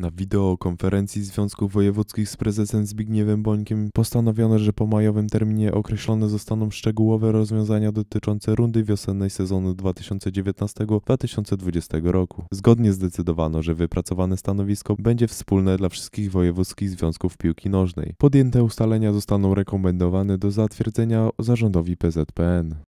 Na wideokonferencji Związków Wojewódzkich z prezesem Zbigniewem Bońkiem postanowiono, że po majowym terminie określone zostaną szczegółowe rozwiązania dotyczące rundy wiosennej sezonu 2019-2020 roku. Zgodnie zdecydowano, że wypracowane stanowisko będzie wspólne dla wszystkich wojewódzkich związków piłki nożnej. Podjęte ustalenia zostaną rekomendowane do zatwierdzenia zarządowi PZPN.